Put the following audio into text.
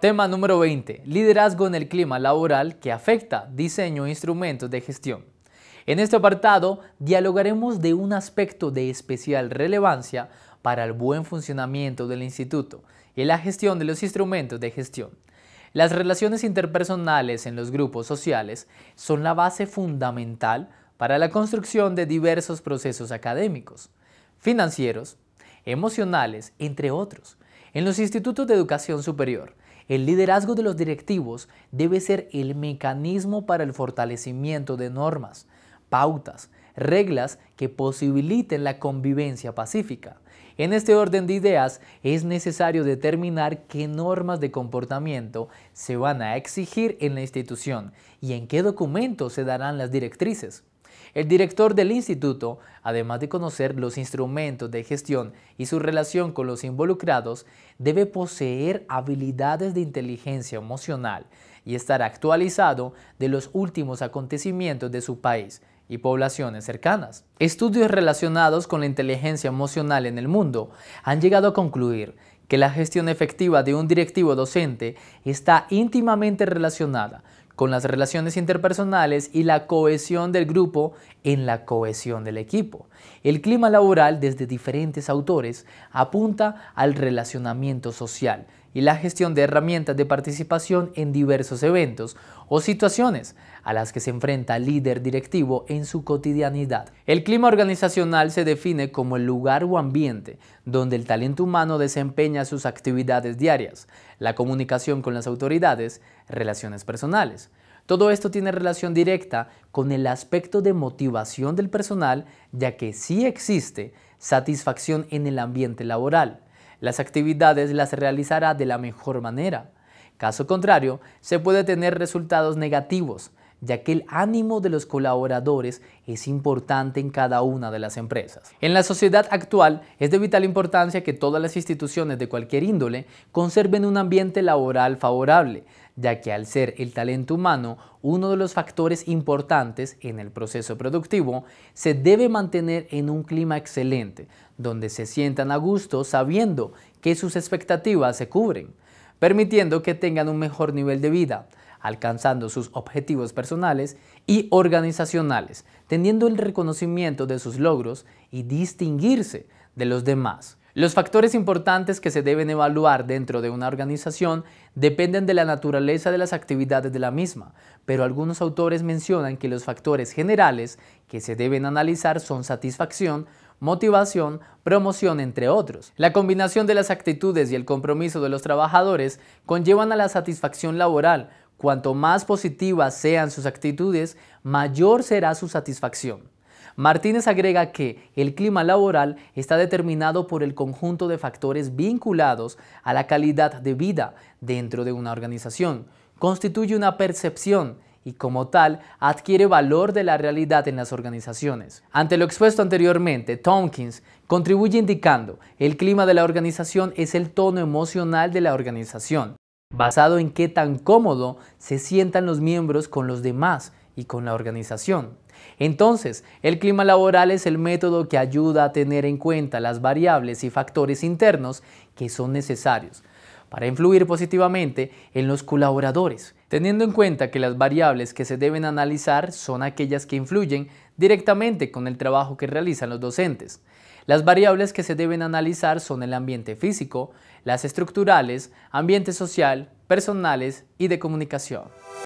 Tema número 20. Liderazgo en el clima laboral que afecta diseño e instrumentos de gestión. En este apartado dialogaremos de un aspecto de especial relevancia para el buen funcionamiento del instituto y la gestión de los instrumentos de gestión. Las relaciones interpersonales en los grupos sociales son la base fundamental para la construcción de diversos procesos académicos, financieros, emocionales, entre otros. En los institutos de educación superior, el liderazgo de los directivos debe ser el mecanismo para el fortalecimiento de normas, pautas, reglas que posibiliten la convivencia pacífica. En este orden de ideas es necesario determinar qué normas de comportamiento se van a exigir en la institución y en qué documentos se darán las directrices. El director del instituto, además de conocer los instrumentos de gestión y su relación con los involucrados, debe poseer habilidades de inteligencia emocional y estar actualizado de los últimos acontecimientos de su país y poblaciones cercanas. Estudios relacionados con la inteligencia emocional en el mundo han llegado a concluir que la gestión efectiva de un directivo docente está íntimamente relacionada con las relaciones interpersonales y la cohesión del grupo en la cohesión del equipo. El clima laboral, desde diferentes autores, apunta al relacionamiento social y la gestión de herramientas de participación en diversos eventos o situaciones a las que se enfrenta el líder directivo en su cotidianidad. El clima organizacional se define como el lugar o ambiente donde el talento humano desempeña sus actividades diarias, la comunicación con las autoridades, relaciones personales. Todo esto tiene relación directa con el aspecto de motivación del personal, ya que sí existe satisfacción en el ambiente laboral las actividades las realizará de la mejor manera. Caso contrario, se puede tener resultados negativos, ya que el ánimo de los colaboradores es importante en cada una de las empresas. En la sociedad actual es de vital importancia que todas las instituciones de cualquier índole conserven un ambiente laboral favorable, ya que al ser el talento humano uno de los factores importantes en el proceso productivo, se debe mantener en un clima excelente, donde se sientan a gusto sabiendo que sus expectativas se cubren, permitiendo que tengan un mejor nivel de vida, alcanzando sus objetivos personales y organizacionales, teniendo el reconocimiento de sus logros y distinguirse de los demás. Los factores importantes que se deben evaluar dentro de una organización dependen de la naturaleza de las actividades de la misma, pero algunos autores mencionan que los factores generales que se deben analizar son satisfacción, motivación, promoción, entre otros. La combinación de las actitudes y el compromiso de los trabajadores conllevan a la satisfacción laboral, Cuanto más positivas sean sus actitudes, mayor será su satisfacción. Martínez agrega que el clima laboral está determinado por el conjunto de factores vinculados a la calidad de vida dentro de una organización. Constituye una percepción y como tal adquiere valor de la realidad en las organizaciones. Ante lo expuesto anteriormente, Tompkins contribuye indicando el clima de la organización es el tono emocional de la organización basado en qué tan cómodo se sientan los miembros con los demás y con la organización. Entonces, el clima laboral es el método que ayuda a tener en cuenta las variables y factores internos que son necesarios para influir positivamente en los colaboradores, teniendo en cuenta que las variables que se deben analizar son aquellas que influyen directamente con el trabajo que realizan los docentes. Las variables que se deben analizar son el ambiente físico, las estructurales, ambiente social, personales y de comunicación.